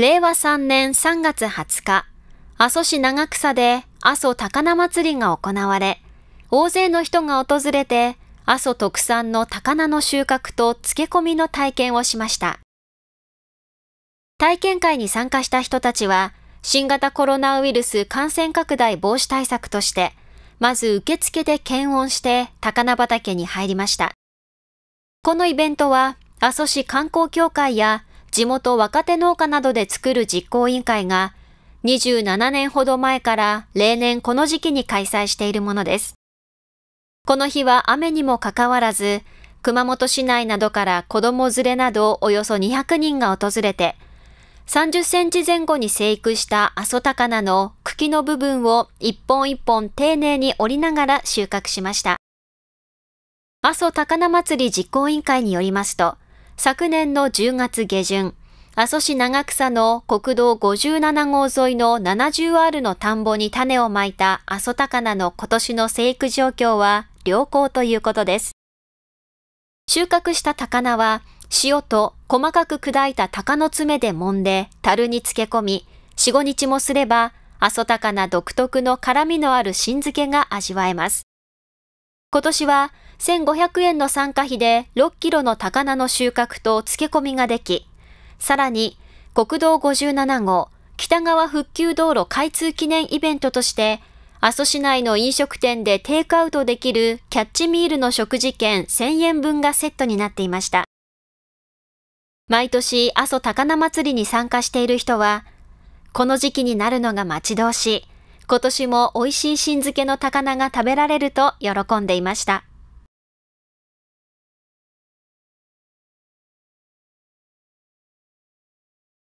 令和3年3月20日、阿蘇市長草で阿蘇高菜祭りが行われ、大勢の人が訪れて阿蘇特産の高菜の収穫と漬け込みの体験をしました。体験会に参加した人たちは、新型コロナウイルス感染拡大防止対策として、まず受付で検温して高菜畑に入りました。このイベントは、阿蘇市観光協会や地元若手農家などで作る実行委員会が27年ほど前から例年この時期に開催しているものです。この日は雨にもかかわらず、熊本市内などから子供連れなどおよそ200人が訪れて、30センチ前後に生育した阿蘇高菜の茎の部分を一本一本丁寧に折りながら収穫しました。阿蘇高菜祭り実行委員会によりますと、昨年の10月下旬、阿蘇市長草の国道57号沿いの 70R の田んぼに種をまいた阿蘇高菜の今年の生育状況は良好ということです。収穫した高菜は塩と細かく砕いた鷹の爪で揉んで樽に漬け込み、4、5日もすれば阿蘇高菜独特の辛みのある新漬けが味わえます。今年は1500円の参加費で6キロの高菜の収穫と漬け込みができ、さらに国道57号北側復旧道路開通記念イベントとして、阿蘇市内の飲食店でテイクアウトできるキャッチミールの食事券1000円分がセットになっていました。毎年阿蘇高菜祭りに参加している人は、この時期になるのが待ち遠しい。今年も美味しい新漬けの高菜が食べられると喜んでいました。